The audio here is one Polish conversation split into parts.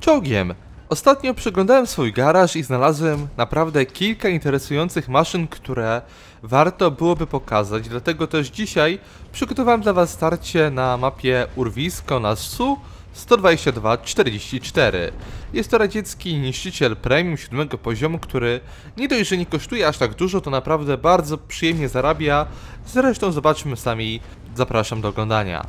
Czołgiem. Ostatnio przeglądałem swój garaż i znalazłem naprawdę kilka interesujących maszyn, które warto byłoby pokazać, dlatego też dzisiaj przygotowałem dla Was starcie na mapie urwisko na SU 12244. Jest to radziecki niszczyciel premium 7 poziomu, który nie dość, że nie kosztuje aż tak dużo, to naprawdę bardzo przyjemnie zarabia. Zresztą zobaczmy sami, zapraszam do oglądania.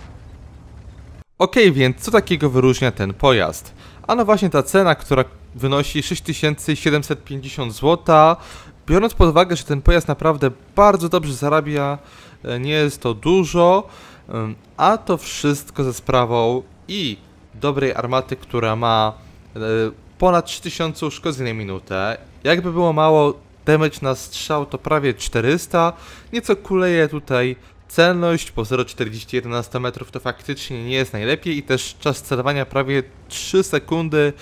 Ok, więc co takiego wyróżnia ten pojazd? A no właśnie ta cena, która wynosi 6750 zł. Biorąc pod uwagę, że ten pojazd naprawdę bardzo dobrze zarabia, e, nie jest to dużo, a to wszystko ze sprawą i dobrej armaty, która ma e, ponad 3000 uszkodzeń na minutę. Jakby było mało, damage na strzał to prawie 400. Nieco kuleje tutaj Celność po 0,41 metrów to faktycznie nie jest najlepiej i też czas celowania prawie 3 sekundy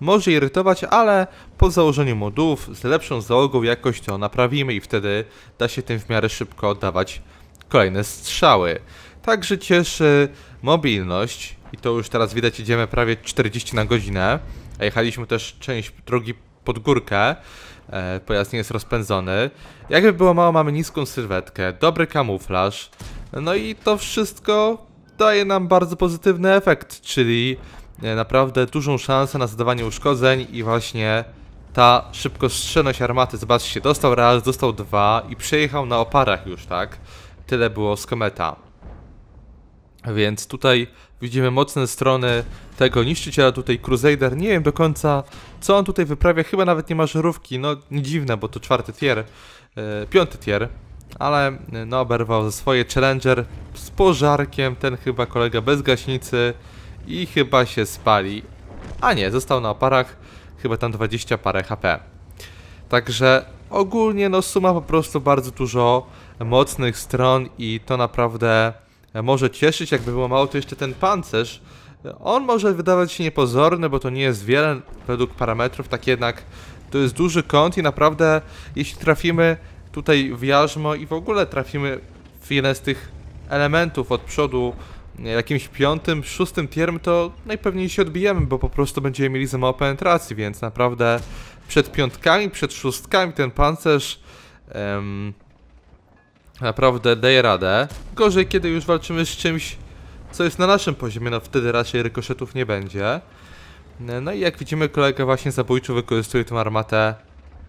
może irytować, ale po założeniu modułów z lepszą załogą jakoś to naprawimy i wtedy da się tym w miarę szybko oddawać kolejne strzały. Także cieszy mobilność i to już teraz widać idziemy prawie 40 na godzinę, a jechaliśmy też część drogi pod górkę, E, pojazd nie jest rozpędzony. Jakby było mało, mamy niską sylwetkę, dobry kamuflaż. No i to wszystko daje nam bardzo pozytywny efekt, czyli e, naprawdę dużą szansę na zadawanie uszkodzeń i właśnie ta szybkostrzelność armaty, zobaczcie, dostał raz, dostał dwa i przejechał na oparach już, tak? Tyle było z kometa. Więc tutaj widzimy mocne strony tego niszczyciela, tutaj Crusader, nie wiem do końca co on tutaj wyprawia, chyba nawet nie ma żarówki, no nie dziwne, bo to czwarty tier, e, piąty tier, ale e, no oberwał ze swoje Challenger z pożarkiem, ten chyba kolega bez gaśnicy i chyba się spali, a nie, został na oparach, chyba tam 20 parę HP. Także ogólnie no suma po prostu bardzo dużo mocnych stron i to naprawdę E, może cieszyć, jakby było mało, to jeszcze ten pancerz. E, on może wydawać się niepozorny, bo to nie jest wiele według parametrów, tak jednak to jest duży kąt i naprawdę jeśli trafimy tutaj w jarzmo i w ogóle trafimy w jeden z tych elementów od przodu e, jakimś piątym, szóstym tierem, to najpewniej się odbijemy, bo po prostu będziemy mieli za mało penetracji, więc naprawdę przed piątkami, przed szóstkami ten pancerz... Em, Naprawdę daje radę. Gorzej, kiedy już walczymy z czymś, co jest na naszym poziomie, no wtedy raczej rykoszetów nie będzie. No i jak widzimy, kolega właśnie zabójczo wykorzystuje tę armatę,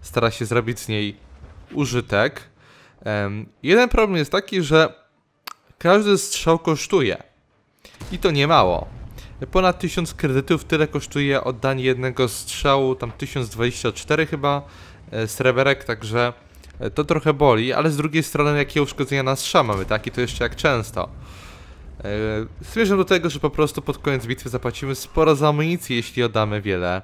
stara się zrobić z niej użytek. Um, jeden problem jest taki, że każdy strzał kosztuje. I to nie mało. Ponad 1000 kredytów, tyle kosztuje oddanie jednego strzału, tam 1024 chyba, e, sreberek, także to trochę boli, ale z drugiej strony jakie uszkodzenia na strza mamy, tak? I to jeszcze jak często. E, zmierzam do tego, że po prostu pod koniec bitwy zapłacimy sporo za amunicję, jeśli oddamy wiele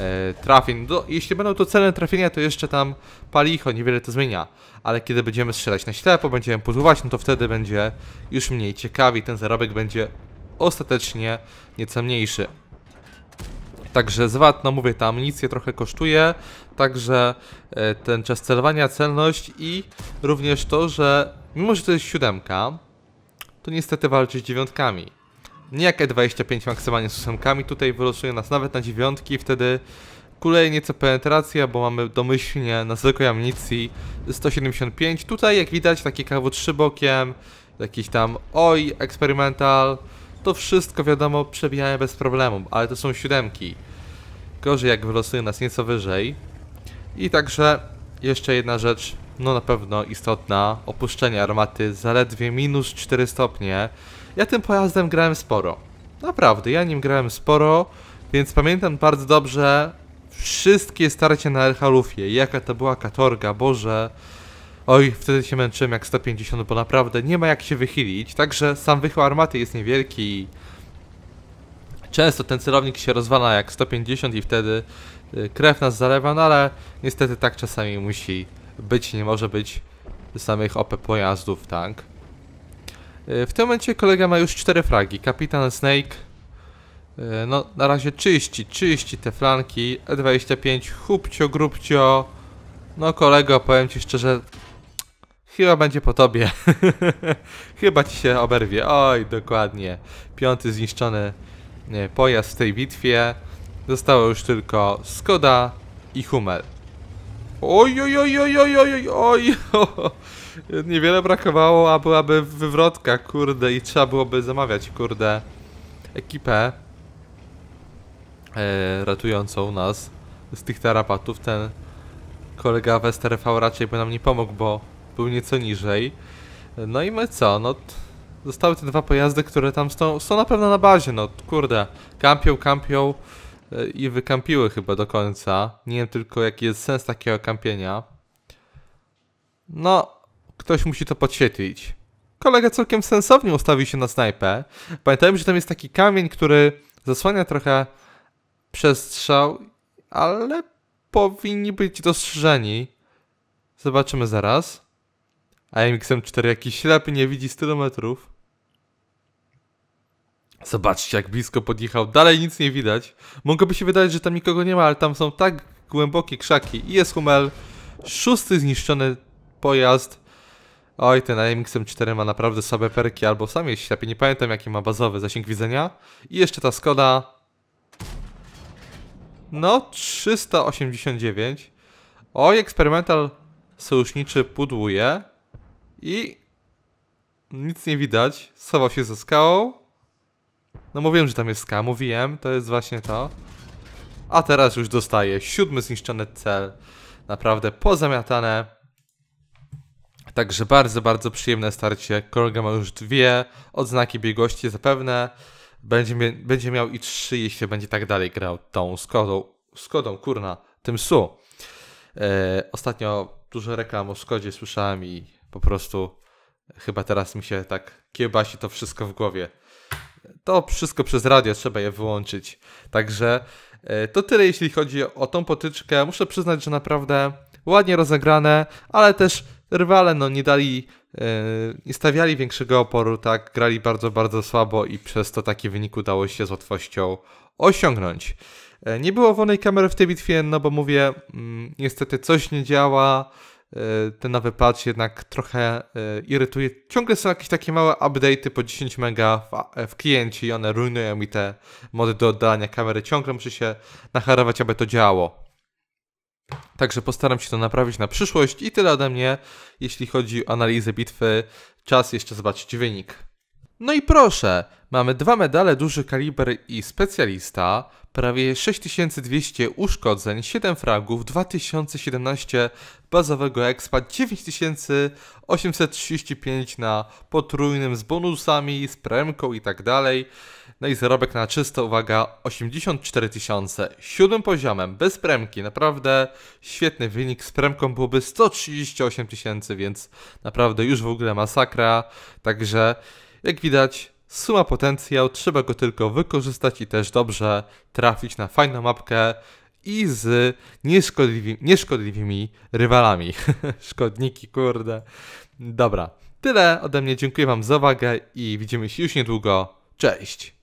e, trafień. Do, jeśli będą to cenne trafienia, to jeszcze tam palicho, niewiele to zmienia. Ale kiedy będziemy strzelać na ślepo, będziemy puzuwać, no to wtedy będzie już mniej ciekawi. Ten zarobek będzie ostatecznie nieco mniejszy. Także z no mówię, ta amunicja trochę kosztuje, także e, ten czas celowania, celność i również to, że mimo, że to jest siódemka, to niestety walczy z dziewiątkami. Nie jak E25 maksymalnie z ósemkami, tutaj wylosuje nas nawet na dziewiątki, wtedy kuleje nieco penetracja, bo mamy domyślnie na zwykłej amunicji 175. Tutaj jak widać takie kw trzy bokiem, jakiś tam oj, eksperymental, to wszystko wiadomo przebijamy bez problemu, ale to są siódemki. Gorzej jak wylosują nas nieco wyżej. I także jeszcze jedna rzecz, no na pewno istotna, opuszczenie armaty zaledwie minus 4 stopnie. Ja tym pojazdem grałem sporo. Naprawdę, ja nim grałem sporo, więc pamiętam bardzo dobrze wszystkie starcie na Erhalufie. Jaka to była katorga, Boże. Oj, wtedy się męczyłem jak 150, bo naprawdę nie ma jak się wychylić, także sam wychył armaty jest niewielki i często ten celownik się rozwala jak 150 i wtedy y, krew nas zalewa, no ale niestety tak czasami musi być, nie może być samych OP pojazdów, tak? Y, w tym momencie kolega ma już 4 fragi, kapitan Snake y, no na razie czyści, czyści te flanki E25, hupcio, grubcio no kolego, powiem ci szczerze, Chyba będzie po tobie. Chyba ci się oberwie. Oj, dokładnie. Piąty zniszczony pojazd w tej bitwie. Zostało już tylko Skoda i Hummel. Oj, oj, oj, oj, oj, oj, oj, oj. Niewiele brakowało, a byłaby wywrotka, kurde, i trzeba byłoby zamawiać, kurde, ekipę e, ratującą nas z tych tarapatów. Ten kolega w raczej by nam nie pomógł, bo był nieco niżej. No i my co, no zostały te dwa pojazdy, które tam są, są na pewno na bazie, no kurde, kampią, kampią e, i wykampiły chyba do końca. Nie wiem tylko jaki jest sens takiego kampienia. No, ktoś musi to podświetlić. Kolega całkiem sensownie ustawił się na snajpę. Pamiętajmy, że tam jest taki kamień, który zasłania trochę przestrzał, ale powinni być dostrzeżeni. Zobaczymy zaraz. AMX-M4 jakiś ślepy nie widzi 100 metrów. Zobaczcie jak blisko podjechał, dalej nic nie widać. Mogłoby się wydawać, że tam nikogo nie ma, ale tam są tak głębokie krzaki. I jest Hummel, szósty zniszczony pojazd. Oj, ten AMX-M4 ma naprawdę słabe perki, albo sam jest ślepy, nie pamiętam jaki ma bazowy zasięg widzenia. I jeszcze ta Skoda. No, 389. Oj, eksperymental sojuszniczy pudłuje. I nic nie widać. Schował się ze skałą. No mówiłem, że tam jest ska, mówiłem, to jest właśnie to. A teraz już dostaję siódmy zniszczony cel. Naprawdę pozamiatane. Także bardzo, bardzo przyjemne starcie. Kolega ma już dwie odznaki biegłości zapewne. Będzie, będzie miał i trzy, jeśli będzie tak dalej grał tą Skodą. Skodą, kurna, tym Su. Yy, ostatnio dużo reklam o Skodzie słyszałem i po prostu chyba teraz mi się tak kiebasi to wszystko w głowie. To wszystko przez radio, trzeba je wyłączyć. Także e, to tyle jeśli chodzi o tą potyczkę. Muszę przyznać, że naprawdę ładnie rozegrane, ale też rywale no, nie dali, e, nie stawiali większego oporu, tak, grali bardzo, bardzo słabo i przez to taki wynik udało się z łatwością osiągnąć. E, nie było wolnej kamery w tej bitwie, no bo mówię, mm, niestety coś nie działa, E, ten nowy patch jednak trochę e, irytuje. Ciągle są jakieś takie małe update'y po 10 mega w, e, w i one rujnują mi te mody do oddalania kamery. Ciągle muszę się nacharować, aby to działało. Także postaram się to naprawić na przyszłość i tyle ode mnie, jeśli chodzi o analizę bitwy. Czas jeszcze zobaczyć wynik. No i proszę, mamy dwa medale duży kaliber i specjalista, prawie 6200 uszkodzeń, 7 fragów, 2017 bazowego expa, 9835 na potrójnym z bonusami, z premką i tak dalej. No i zarobek na czysto, uwaga, 84 tysiące. Siódmym poziomem, bez premki, naprawdę świetny wynik. Z premką byłoby 138 więc naprawdę już w ogóle masakra. Także... Jak widać, suma potencjał, trzeba go tylko wykorzystać i też dobrze trafić na fajną mapkę i z nieszkodliwi, nieszkodliwymi rywalami. Szkodniki, kurde. Dobra, tyle ode mnie, dziękuję wam za uwagę i widzimy się już niedługo. Cześć!